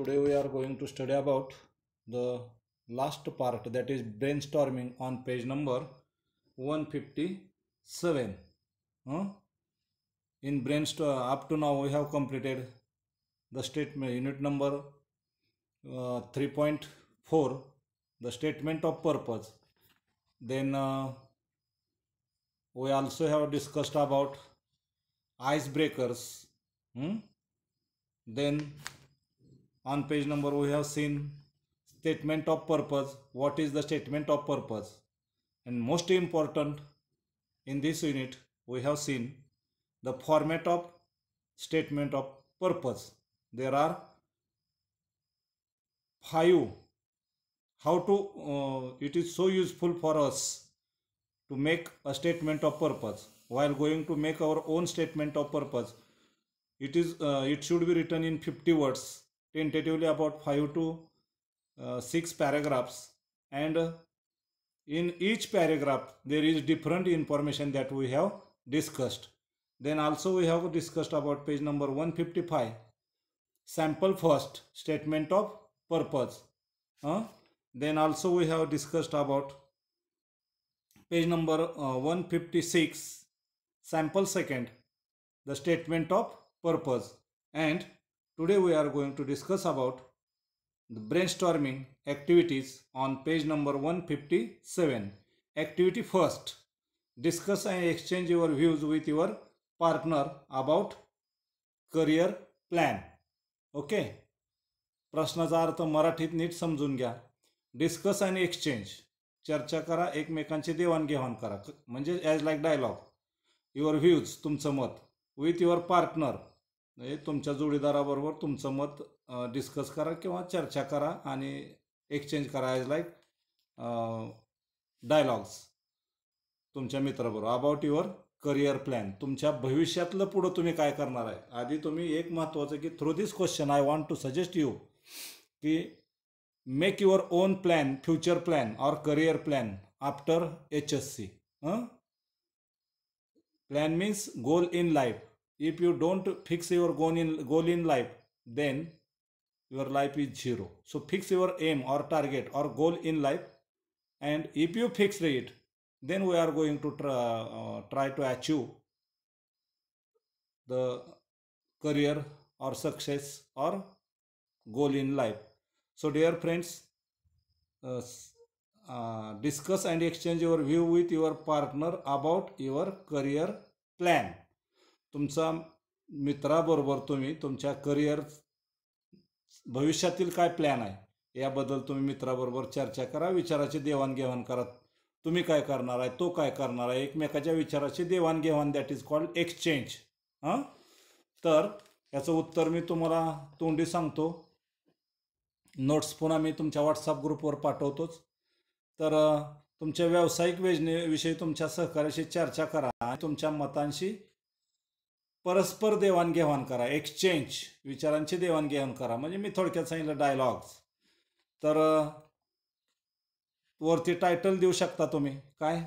today we are going to study about the last part that is brainstorming on page number 157 huh? in brainstorm up to now we have completed the statement unit number uh, 3.4 the statement of purpose then uh, we also have discussed about icebreakers hmm? then on page number we have seen statement of purpose. What is the statement of purpose? And most important in this unit we have seen the format of statement of purpose. There are five how to uh, it is so useful for us to make a statement of purpose while going to make our own statement of purpose it is uh, it should be written in 50 words tentatively about 5 to uh, 6 paragraphs and in each paragraph there is different information that we have discussed then also we have discussed about page number 155 sample first statement of purpose uh, then also we have discussed about page number uh, 156 sample second the statement of purpose and Today we are going to discuss about the brainstorming activities on page number 157. Activity first. Discuss and exchange your views with your partner about career plan Okay प्रश्नाचा अर्थ मराठीत नीट समजून घ्या discuss आणि exchange चर्चा करा एकमेकांची देवाणघेवाण करा म्हणजे as like dialogue your views तुमचं मत विथ युअर पार्टनर म्हणजे तुमच्या जोडीदाराबरोबर तुमचं मत डिस्कस करा किंवा चर्चा करा आणि एक्सचेंज करा ॲज लाईक डायलॉग्स तुमच्या मित्राबरोबर अबाउट युअर करिअर प्लॅन तुमच्या भविष्यातलं पुढं तुम्ही काय करणार आहे आधी तुम्ही एक महत्त्वाचं की through this question I want to suggest you की make your own plan future plan or career plan after H S C plan means goal in life if you don't fix your goal in, goal in life then your life is zero so fix your aim or target or goal in life and if you fix it then we are going to try, uh, try to achieve the career or success or goal in life so dear friends uh, uh, discuss and exchange your view with your partner about your career plan तुमचा मित्राबरोबर तुम्ही तुमच्या career भविष्यातील काय plan आहे याबद्दल तुम्ही मित्राबरोबर चर्चा करा विचाराची देवाणघेवाण करा तुम्ही काय करणार आहे तो काय करणार आहे एकमेकाच्या विचाराची देवाणघेवाण दॅट इज कॉल्ड एक्सचेंज हां तर याचं उत्तर मी तुम्हाला तोंडी सांगतो नोट्स पुन्हा मी तुमच्या व्हॉट्सअप ग्रुपवर पाठवतोच तर तुमच्या व्यावसायिक योजनेविषयी तुमच्या सहकार्याशी चर्चा करा आणि तुमच्या मतांशी परस्पर देवाणघेवाण करा एक्सचेंज विचारांची देवाणघेवाण करा म्हणजे मी थोडक्यात सांगितलं डायलॉग्स तर वरती टायटल देऊ शकता तुम्ही काय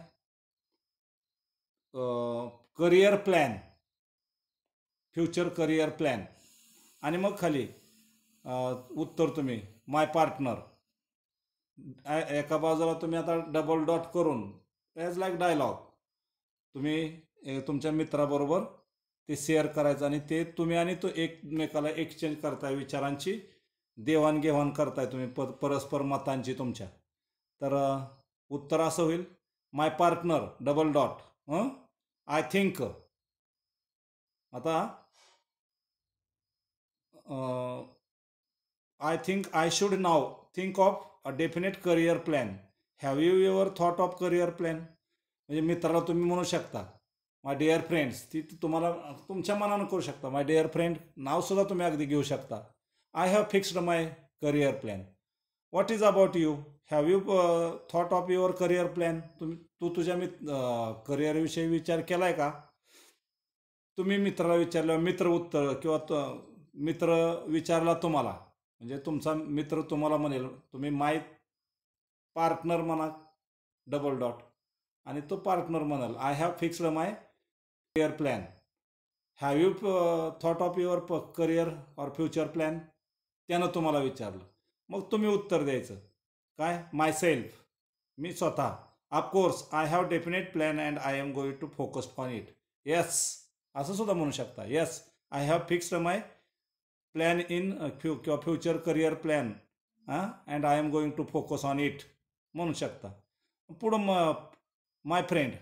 career plan future career plan आणि मग खाली उत्तर तुम्ही माय पार्टनर एका बाजूला तुम्ही आता डबल डॉट करून ॲज लाईक डायलॉग तुम्ही तुमच्या मित्राबरोबर ते शेअर करायचं आणि ते तुम्ही आणि तो एकमेकाला एक्सचेंज करताय विचारांची देवाणघेवाण करताय तुम्ही प परस्पर मतांची तुमच्या तर उत्तर असं होईल my partner double dot I think आता I think I should now think of a definite career plan have you your thought of career plan म्हणजे मित्राला तुम्ही म्हणू शकता माय डिअर फ्रेंड्स ती तुम्हाला तुमच्या मनानं करू शकता माय डिअर फ्रेंड नावसुद्धा तुम्ही अगदी घेऊ शकता I have fixed my career plan what is about you have you thought of your career plan तुम्ही तू तुझ्या मित्र करिअरविषयी uh, विचार केला आहे का तुम्ही मित्राला विचारलं मित्र उत्तर किंवा मित्र विचारला तुम्हाला म्हणजे तुमचा मित्र तुम्हाला म्हणेल तुम्ही माय पार्टनर म्हणा डबल डॉट आणि तो पार्टनर म्हणाल I have fixed my career plan have you thought of your प करिअर ऑर फ्युचर प्लॅन त्यानं तुम्हाला विचारलं मग तुम्ही उत्तर द्यायचं काय माय सेल्फ मी स्वतः of course I have definite plan and I am going to focus on it yes असं सुद्धा म्हणू शकता yes I have fixed my plan in few किंवा फ्युचर करिअर प्लॅन हां and I am going to focus on it म्हणू शकता पुढं म माय फ्रेंड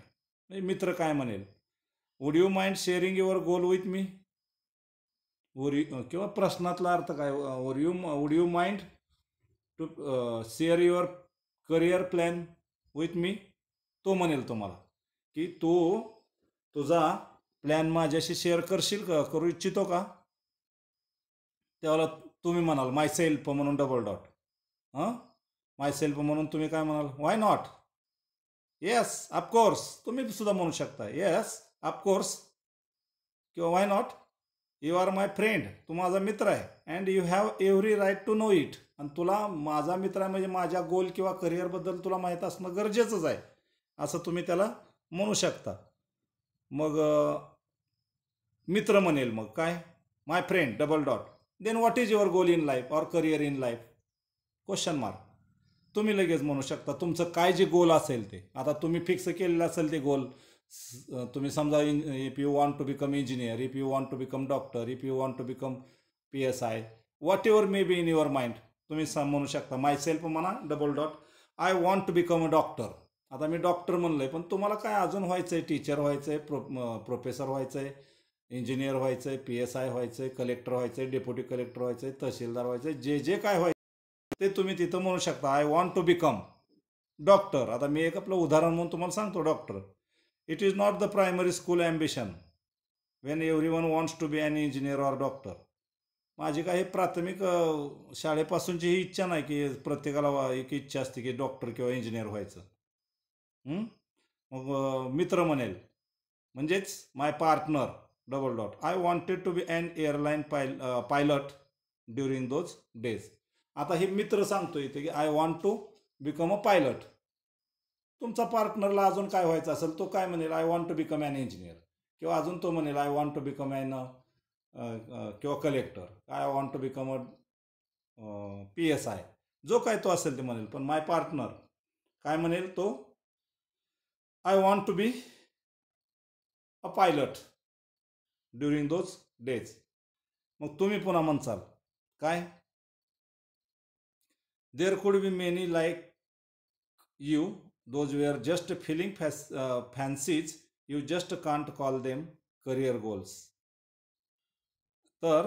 मित्र काय म्हणेल would you mind sharing your goal with me were you किंवा प्रश्नातला अर्थ काय were you would you mind to share your career plan with me तो म्हणेल तुम्हाला की तू तुझा प्लॅन माझ्याशी शेअर करशील का करू इच्छितो का त्यावेळेला तुम्ही म्हणाल माय सेल्फ म्हणून डबल डॉट हां माय सेल्फ म्हणून तुम्ही काय म्हणाल वाय नॉट येस ऑफकोर्स तुम्ही सुद्धा म्हणू शकता येस कोर्स किंवा why not you are my friend तू माझा मित्र आहे and you have every right to know it आणि तुला माझा मित्र आहे म्हणजे माझ्या गोल किंवा करिअरबद्दल तुला माहीत असणं गरजेचंच आहे असं तुम्ही त्याला म्हणू शकता मग मित्र म्हणेल मग काय my friend double dot then what is your goal in life or career in life question mark तुम्ही लगेच म्हणू शकता तुमचं काय जे गोल असेल ते आता तुम्ही फिक्स केलेलं असेल ते गोल तुम्ही समजा if you want to become engineer if you want to become doctor if you want to become P S I whatever may be in your mind तुम्ही म्हणू शकता माय सेल्फ म्हणा double dot I want to become a doctor आता मी doctor म्हणलं आहे पण तुम्हाला काय अजून व्हायचं आहे टीचर व्हायचं आहे प्रो प्रोफेसर व्हायचं आहे इंजिनियर व्हायचं आहे पी एस आय व्हायचं आहे कलेक्टर व्हायचं आहे डेप्युटी कलेक्टर व्हायचं आहे तहसीलदार व्हायचं आहे जे जे काय व्हायचं ते तुम्ही तिथं म्हणू शकता I want to become doctor आता मी एक आपलं उदाहरण म्हणून तुम्हाला सांगतो doctor It is not the primary school ambition when everyone wants to be an engineer or doctor. माझी काही प्राथमिक शाळेपासूनची ही इच्छा नाही की प्रत्येकाला एक इच्छा असते की डॉक्टर किंवा इंजिनियर व्हायचं मग मित्र म्हणेल म्हणजेच my partner double dot I wanted to be and airline पायल पायलट ड्युरिंग दोज डेज आता हे मित्र सांगतो इथे की I want to become a pilot तुमचा पार्टनरला अजून काय व्हायचं असेल तो काय म्हणेल I want to become an engineer किंवा अजून तो म्हणेल I want to become an किंवा collector I want to become a P S I जो काय तो असेल ते म्हणेल पण माय पार्टनर काय म्हणेल तो I want to be a pilot during those days मग तुम्ही पुन्हा म्हणसाल काय there could be many like you those were just feeling uh, fancies you just can't call them career goals तर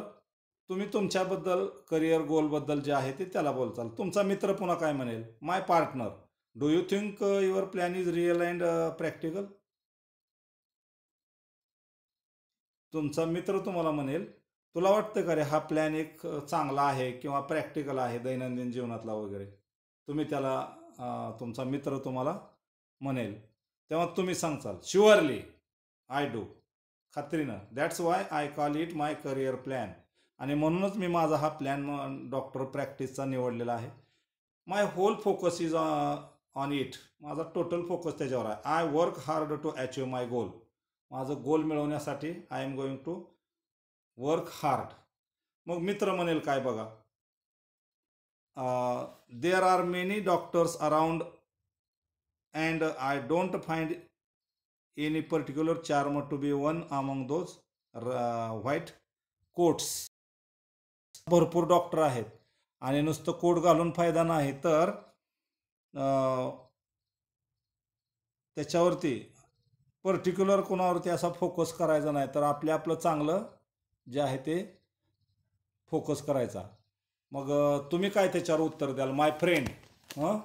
तुम्ही तुमच्याबद्दल करिअर गोलबद्दल जे आहे ते त्याला बोलचाल तुमचा मित्र पुन्हा काय म्हणेल my partner do you think your plan is real and practical तुमचा मित्र तुम्हाला म्हणेल तुला वाटतं का रे हा प्लॅन एक चांगला आहे किंवा प्रॅक्टिकल आहे दैनंदिन जीवनातला वगैरे तुम्ही त्याला तुमचा मित्र तुम्हाला म्हणेल तेव्हा तुम्ही सांगताल शुअरली आय डू खात्रीनं that's why I call it my career plan आणि म्हणूनच मी माझा हा प्लॅन डॉक्टर प्रॅक्टिसचा निवडलेला आहे my whole focus is on it माझा टोटल फोकस त्याच्यावर आहे I work hard to achieve my goal माझं गोल मिळवण्यासाठी I am going to work hard मग मित्र म्हणेल काय बघा there uh, there are many doctors around and I don't find any particular म to be one among those uh, quotes भरपूर doctor आहेत आणि नुसतं कोट घालून फायदा नाही तर uh, त्याच्यावरती पर्टिक्युलर कोणावरती असा फोकस करायचा नाही तर आपले आपलं चांगलं जे आहे ते फोकस करायचा मग तुम्ही काय त्याच्यावर उत्तर द्याल माय फ्रेंड ह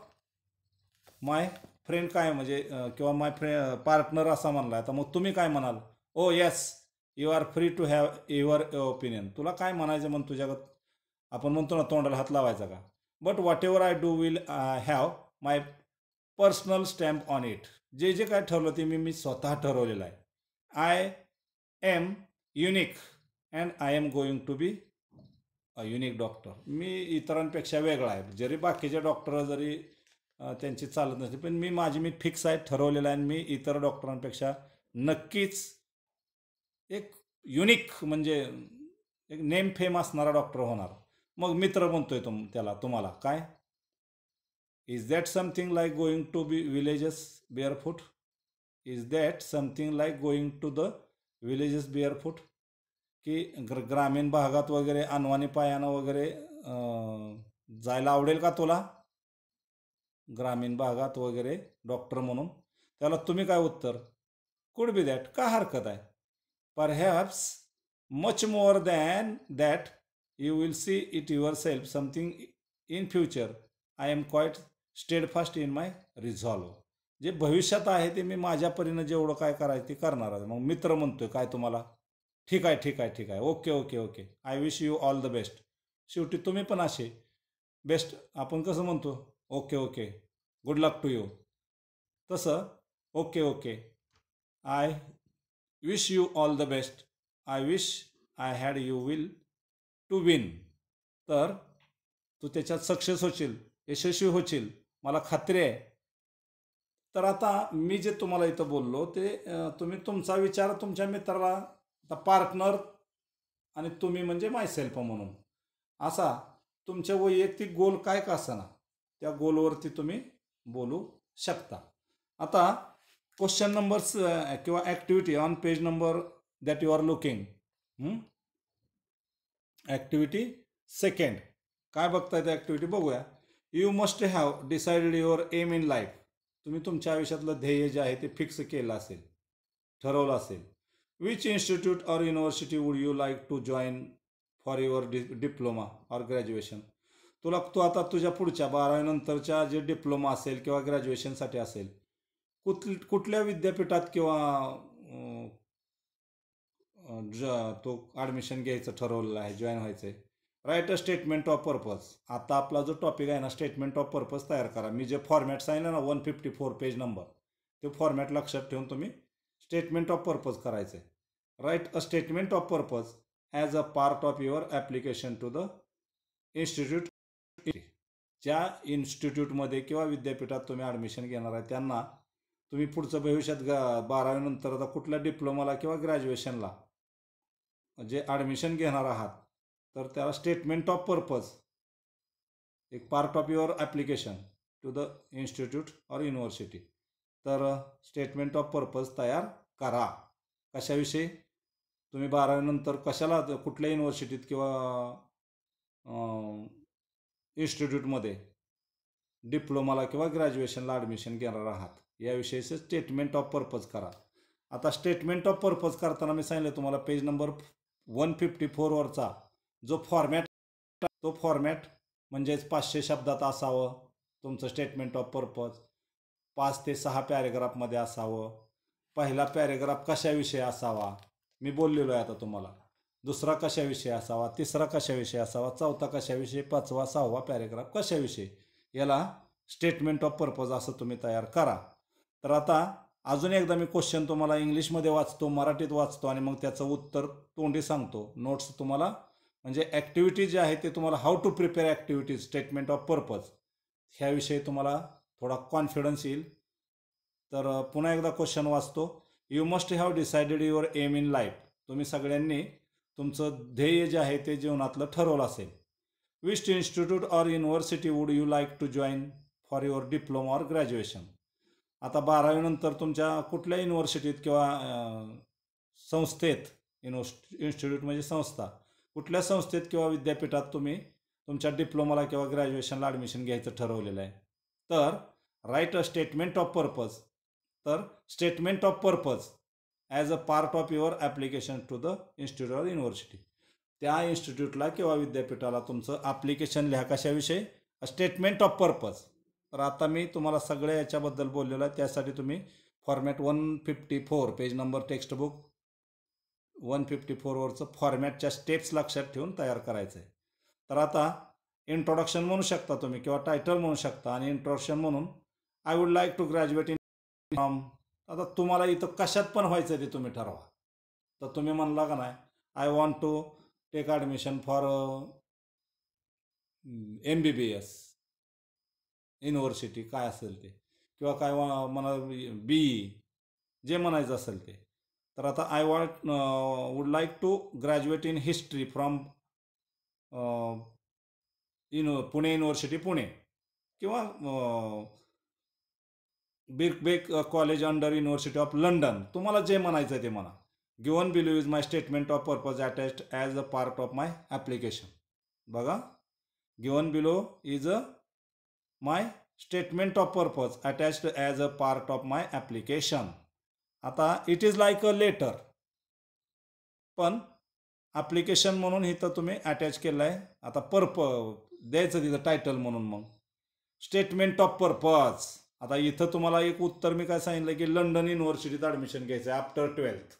माय फ्रेंड काय म्हणजे किंवा माय फ्रे पार्टनर असा म्हणला आता मग तुम्ही काय म्हणाल oh yes you are free to have your opinion तुला काय म्हणायचं म्हण तुझ्यागत आपण म्हणतो ना तोंडाला हात लावायचा का but whatever I do will have my personal stamp on it जे जे काय ठरवलं ते मी मी स्वतः ठरवलेलं आहे I am unique and I am going to be unique doctor मी इतरांपेक्षा वेगळा आहे जरी बाकीचे डॉक्टर जरी त्यांची चालत नसली पण मी माझी मी फिक्स आहे ठरवलेलं आहे आणि मी इतर डॉक्टरांपेक्षा नक्कीच एक युनिक म्हणजे एक नेम फेम असणारा डॉक्टर होणार मग मित्र म्हणतोय तुम त्याला तुम्हाला काय is that something like going to be villages barefoot is that something like going to the villages barefoot की ग्र ग्रामीण भागात वगैरे अनवाणी पायानं वगैरे जायला आवडेल का तुला ग्रामीण भागात वगैरे डॉक्टर म्हणून त्याला तुम्ही काय उत्तर कुड बी दॅट का हरकत आहे पर much more than that you will see it yourself something in future I am quite steadfast in my resolve जे भविष्यात आहे ते मी माझ्या जेवढं काय करायचं ते करणार आहे मग मित्र म्हणतोय काय तुम्हाला ठीक आहे ठीक आहे ठीक आहे okay okay okay I wish you all the best शेवटी तुम्ही पण असे बेस्ट आपण कसं म्हणतो okay okay good luck to you तसं okay okay I wish you all the best I wish I had you will to win तर तू त्याच्यात सक्सेस होशील यशस्वी होशील मला खात्री आहे तर आता मी जे तुम्हाला इथं बोललो ते तुम्ही तुमचा विचार तुमच्या मित्राला द पार्टनर आणि तुम्ही म्हणजे मायसेल्फ म्हणून असा तुमच्या वैयक्तिक गोल काय का असताना त्या गोलवरती तुम्ही बोलू शकता आता क्वेश्चन नंबर किंवा activity on page number that you are looking activity second काय बघताय त्या ॲक्टिव्हिटी बघूया you must have decided your aim in life तुम्ही तुमच्या आयुष्यातलं ध्येय जे आहे ते फिक्स केलं असेल ठरवलं असेल Which institute or university would you like to join for your डि डिप्लोमा ऑर ग्रॅज्युएशन तुला तू आता तुझ्या पुढच्या बारावीनंतरच्या जे डिप्लोमा असेल किंवा ग्रॅज्युएशनसाठी असेल कुठ कुठल्या विद्यापीठात किंवा ज तो ॲडमिशन घ्यायचं ठरवलेलं आहे जॉईन व्हायचं आहे write a statement of purpose आता आपला जो टॉपिक आहे ना स्टेटमेंट ऑफ पर्पज तयार करा मी जे फॉर्मॅट सांगितलं ना one fifty four page number ते फॉर्मॅट लक्षात ठेवून तुम्ही स्टेटमेंट ऑफ पर्पज करायचं आहे write a statement of purpose as a part of your application to the institute ज्या इन्स्टिट्यूटमध्ये किंवा विद्यापीठात तुम्ही ॲडमिशन घेणार आहे त्यांना तुम्ही पुढचं भविष्यात ग बारावीनंतर आता कुठल्या डिप्लोमाला किंवा ग्रॅज्युएशनला जे ॲडमिशन घेणार आहात तर त्याला स्टेटमेंट ऑफ पर्पज एक part of your application to the institute or university तर स्टेटमेंट ऑफ पर्पज तयार करा कशाविषयी तुम्ही बारावीनंतर कशाला कुठल्या युनिव्हर्सिटीत किंवा इन्स्टिट्यूटमध्ये डिप्लोमाला किंवा ग्रॅज्युएशनला ॲडमिशन घेणार आहात याविषयीचं स्टेटमेंट ऑफ पर्पज करा आता स्टेटमेंट ऑफ पर्पज करताना मी सांगितलं तुम्हाला पेज नंबर वन फिफ्टी फोरवरचा जो फॉर्मॅट तो फॉर्मॅट म्हणजेच पाचशे शब्दात असावं तुमचं स्टेटमेंट ऑफ पर्पज पाच ते सहा पॅरेग्राफमध्ये असावं पहिला पॅरेग्राफ कशाविषयी असावा मी बोललेलो आहे आता तुम्हाला दुसरा कशाविषयी असावा तिसरा कशाविषयी असावा चौथा कशाविषयी पाचवा सहावा पॅरेग्राफ कशाविषयी याला स्टेटमेंट ऑफ पर्पज असं तुम्ही तयार करा तर आता अजून एकदा मी क्वेश्चन तुम्हाला इंग्लिशमध्ये वाचतो मराठीत वाचतो आणि मग त्याचं उत्तर तोंडी सांगतो नोट्स तुम्हाला म्हणजे ॲक्टिव्हिटीज जे आहे ते तुम्हाला how to prepare activities statement of purpose ह्याविषयी तुम्हाला थोडा कॉन्फिडन्स येईल तर पुन्हा एकदा क्वेश्चन वाचतो you must have decided your aim in life तुम्ही सगळ्यांनी तुमचं ध्येय जे आहे ते जीवनातलं ठरवलं असेल which institute or university would you like to join for your diploma or graduation आता बारावीनंतर तुमच्या कुठल्या युनिव्हर्सिटीत किंवा संस्थेत युनिव्हर्सि इन्स्टिट्यूट म्हणजे संस्था कुठल्या संस्थेत किंवा विद्यापीठात तुम्ही तुमच्या डिप्लोमाला किंवा ग्रॅज्युएशनला ॲडमिशन घ्यायचं ठरवलेलं आहे तर write a statement of purpose तर statement of purpose as a part of your application to the institute or university त्या इन्स्टिट्यूटला किंवा विद्यापीठाला तुमचं ॲप्लिकेशन लिहा कशाविषयी स्टेटमेंट ऑफ पर्पज तर आता मी तुम्हाला सगळ्या याच्याबद्दल बोललेलं आहे त्यासाठी तुम्ही format one fifty four page number textbook one fifty फोरवरचं फॉर्मॅटच्या स्टेप्स लक्षात ठेवून तयार करायचं आहे तर आता इंट्रोडक्शन म्हणू शकता तुम्ही किंवा टायटल म्हणू शकता आणि इंट्रोडक्शन म्हणून I would like to graduate in आता तुम्हाला इथं कशात पण व्हायचं ते तुम्ही ठरवा तर तुम्ही म्हणला का नाही I want to take admission for M B B S university काय असेल ते किंवा काय म्हणा बी e, जे म्हणायचं असेल ते तर आता I want would like to graduate in history from in Pune university Pune किंवा बेक college under university of London तुम्हाला जे म्हणायचं आहे ते मला given below is my statement of purpose attach as a part of my application बघा given below is a my statement of purpose attached as a part of my application आता it is like a letter पण application म्हणून इथं तुम्ही attach केलं आहे आता pulp द्यायचं तिथं टायटल म्हणून मग स्टेटमेंट ऑफ पर्पज आता इथं तुम्हाला एक उत्तर मी काय सांगितलं की लंडन युनिव्हर्सिटीत ॲडमिशन घ्यायचं आहे आफ्टर ट्वेल्थ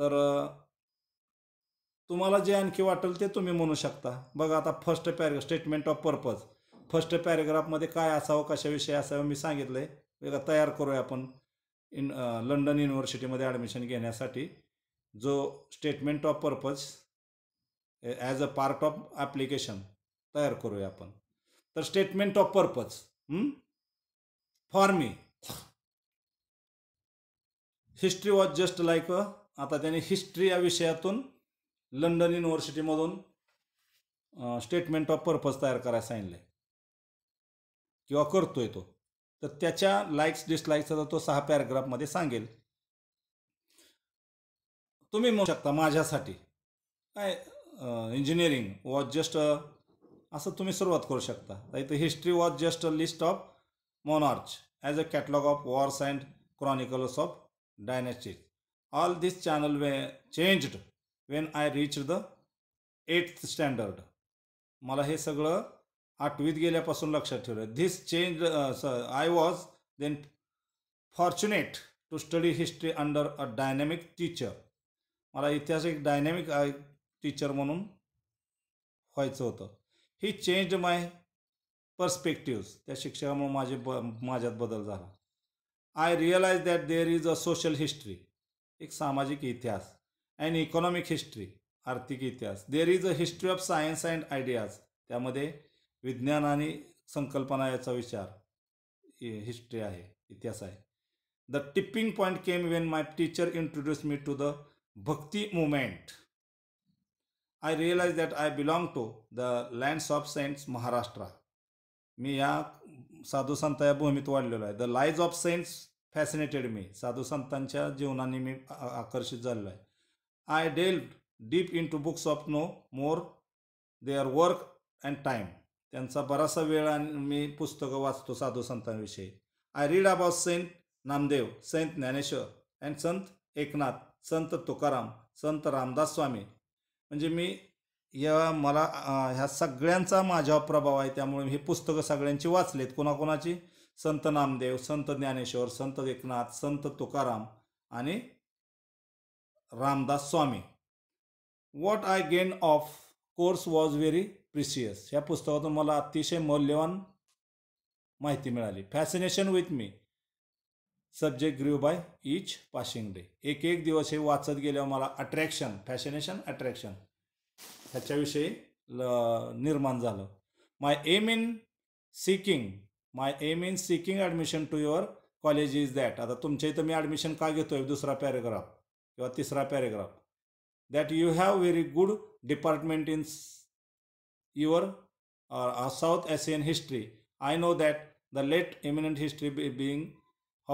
तर तुम्हाला जे आणखी वाटेल ते तुम्ही म्हणू शकता बघा आता first paragraph statement of purpose first पॅरेग्राफमध्ये काय असावं कशाविषयी असावं मी सांगितलं आहे बघा तयार करूया आपण इन लंडन युनिव्हर्सिटीमध्ये ॲडमिशन घेण्यासाठी जो statement of purpose as a part of application तयार करूया आपण तर statement of purpose for me history was just like आता त्याने हिस्ट्री या विषयातून लंडन युनिव्हर्सिटीमधून स्टेटमेंट ऑफ पर्पज तयार करायला सांगितलं किंवा करतोय तो तर त्याच्या लाईक्स डिसलाईक्सचा तो सहा पॅराग्राफमध्ये सांगेल तुम्ही म्हणू शकता माझ्यासाठी काय इंजिनिअरिंग वॉज जस्ट असं तुम्ही सुरुवात करू शकता तर history was just a list of monarch as a catalogue of wars and chronicles of dynasties all this channel way changed when I reach the eighth standard मला हे सगळं आठवीत गेल्यापासून लक्षात ठेवलं this change I was then fortunate to study history under a dynamic teacher मला ऐतिहासिक एक डायनॅमिक टीचर uh, म्हणून व्हायचं होतं ही चेंज माय पर्स्पेक्टिव्ज त्या शिक्षकामुळे माझे ब माझ्यात बदल झाला I realise that there is a social history एक सामाजिक इतिहास अँड इकॉनॉमिक हिस्ट्री आर्थिक इतिहास there is a history of science and ideas त्यामध्ये विज्ञान आणि संकल्पना याचा विचार हिस्ट्री आहे इतिहास आहे the tipping point came when my teacher introduce me to the Bhakti movement I realise that I belong to the lands of saints Maharashtra मी या साधू संत या भूमीत वाढलेलो आहे the lives of saints fascinated मी साधू संतांच्या जीवनाने मी आकर्षित झालेलो आहे I delve deep into books of no more their work and time त्यांचा बराचसा वेळ आणि मी पुस्तकं वाचतो साधू संतांविषयी I read about saint Namdev saint Dnyaneshwar and Sant Eknath Sant Tukaram संत रामदास स्वामी म्हणजे मी या मला ह्या सगळ्यांचा माझ्यावर प्रभाव आहे त्यामुळे हे पुस्तकं सगळ्यांची वाचलेत कोणाकोणाची संत नामदेव संत ज्ञानेश्वर संत एकनाथ संत तुकाराम आणि Ramdas Swami what I gain of course was very precious ह्या पुस्तकातून मला अतिशय मौल्यवान माहिती मिळाली fascination with me subject grew by each passing day एक एक दिवस हे वाचत गेल्यावर मला अट्रॅक्शन फॅशनेशन अट्रॅक्शन ह्याच्याविषयी ल निर्माण झालं my aim in seeking my aim in seeking admission to your college is that आता तुमच्या इथं मी ॲडमिशन का घेतोय दुसरा पॅरेग्राफ किंवा तिसरा paragraph that you have very good department in your south Asian history I know that the late eminent history be being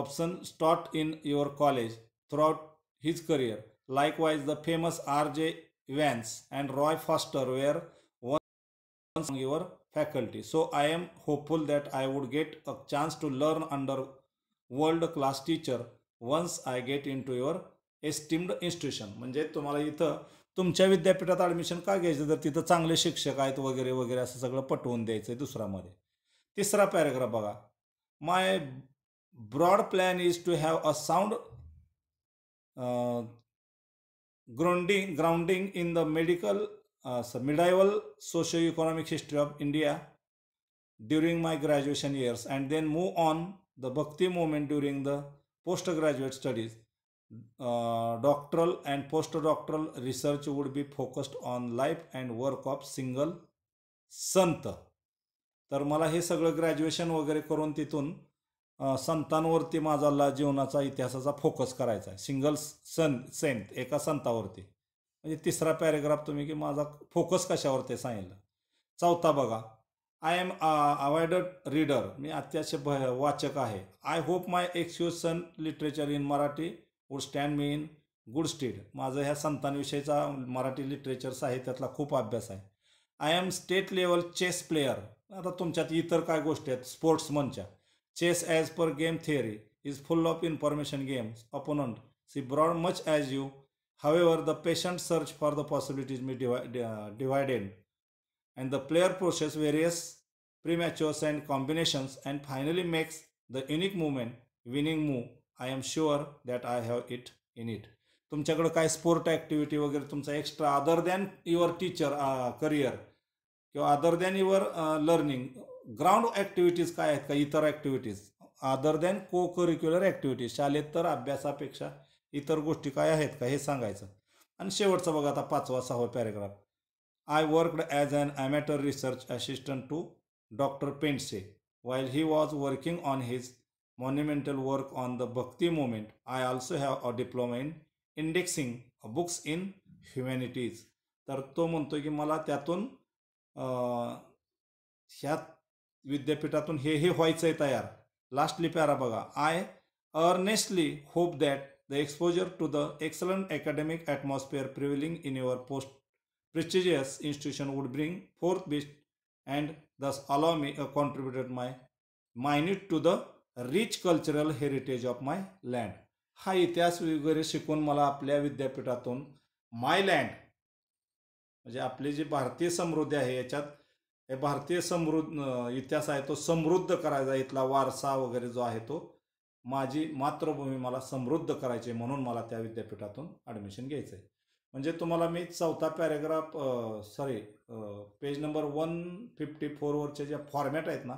option stout in your college throughout his career likewise the famous R J Evans and Roy Foster where one your faculty so I am hopeful that I would get a chance to learn under world class teacher once I get into your esteemed institution म्हणजे तुम्हाला इथं तुमच्या विद्यापीठात admission का घ्यायचं तर तिथं चांगले शिक्षक आहेत वगैरे वगैरे असं सगळं पटवून द्यायचं आहे दुसऱ्यामध्ये तिसरा पॅरेग्राफ बघा माय broad plan is to have a sound uh, grounding grounding in the medical uh, medieval socio-economic history of India during my graduation years and then move on the bhakti movement during the postgraduate studies uh, doctoral and postdoctoral research would be focused on life and work of single संत तर मला हे सगळं graduation वगैरे करून तिथून संतांवरती माझा जीवनाचा इतिहासाचा फोकस करायचा आहे सिंगल सन सेंट एका संतावरती म्हणजे तिसरा पॅरेग्राफ तुम्ही की माझा फोकस कशावरती सांगितलं चौथा बघा आय एम अवॉयडेड रीडर मी अत्याशय भ वाचक आहे I hope my sound literature in Marathi would stand me in good stead माझं ह्या संतांविषयीचा मराठी लिटरेचर साहित्यातला खूप अभ्यास आहे I am state level chess player आता तुमच्यात इतर काय गोष्टी आहेत स्पोर्ट्समनच्या Chess as per game theory is full of information games. Opponent she brought much as you. However, the patient search for the possibilities may divide, uh, divided and the player processes various premature and combinations and finally makes the unique movement winning move. I am sure that I have it in it. It तुमच्याकडं काय sport activity वगैरे तुमचा extra other than your teacher career किंवा other than your learning ground activities काय आहेत का इतर activities other than co curricular activities शालेत तर अभ्यासापेक्षा इतर गोष्टी काय आहेत का हे सांगायचं आणि शेवटचं बघा आता पाचवा सहावा paragraph I worked as an amateur research assistant to doctor Pentse while he was working on his monumental work on the Bhakti movement I also have a diploma in indexing books in humanities तर तो म्हणतो की मला त्यातून ह्यात विद्यापीठातून हे हे व्हायचं आहे तयार लास्टली प्यारा बघा I earnestly hope that the exposure to the excellent academic atmosphere prevailing in your post prestigious institution would bring forth best and thus allow me a contributed my minute to the rich cultural heritage of my land हा इतिहास वगैरे शिकून मला आपल्या विद्यापीठातून माय land म्हणजे आपली जी भारतीय समृद्धी आहे याच्यात हे भारतीय समृद्ध इतिहास आहे तो समृद्ध करायचा इथला वारसा वगैरे जो आहे तो माझी मातृभूमी मला समृद्ध करायची म्हणून मला त्या विद्यापीठातून ॲडमिशन घ्यायचं आहे म्हणजे तुम्हाला मी चौथा paragraph sorry page number one fifty फोरवरचे ज्या फॉर्मॅट आहेत ना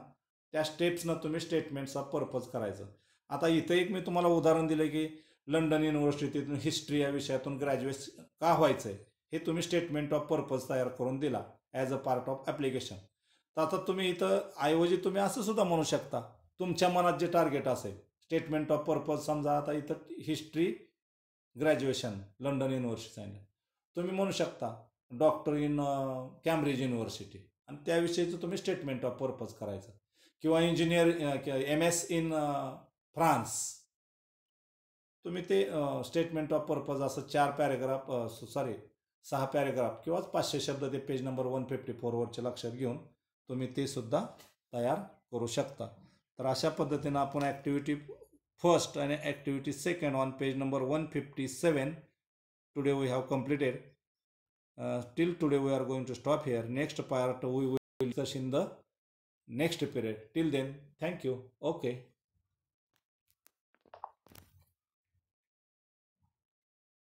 त्या स्टेप्सनं तुम्ही स्टेटमेंटचा पर्पज करायचं आता इथं एक मी तुम्हाला उदाहरण दिलं की लंडन युनिव्हर्सिटीतून हिस्ट्री या विषयातून ग्रॅज्युएशन का व्हायचं आहे हे तुम्ही स्टेटमेंट ऑफ पर्पज तयार करून दिला as a part of application तर आता तुम्ही इथं ऐवजी तुम्ही असं सुद्धा म्हणू शकता तुमच्या मनात जे टार्गेट असेल स्टेटमेंट ऑफ पर्पज समजा आता इथं हिस्ट्री ग्रॅज्युएशन लंडन युनिव्हर्सिटीने तुम्ही म्हणू शकता डॉक्टर इन कॅम्ब्रिज युनिव्हर्सिटी आणि त्याविषयीचं तुम्ही स्टेटमेंट ऑफ पर्पज करायचं किंवा engineer M S in France तुम्ही ते स्टेटमेंट ऑफ पर्पज असं चार पॅरेग्राफ सॉरी सहा पॅरेग्राफ किंवाच पाचशे शब्द ते पेज नंबर वन फिफ्टी फोरवरचे लक्षात घेऊन तुम्ही ते सुद्धा तयार करू शकता तर अशा पद्धतीनं आपण ॲक्टिव्हिटी फर्स्ट आणि activity second on page number one fifty seven today we have completed till today we are going to stop here next part we will in the next period till then thank you okay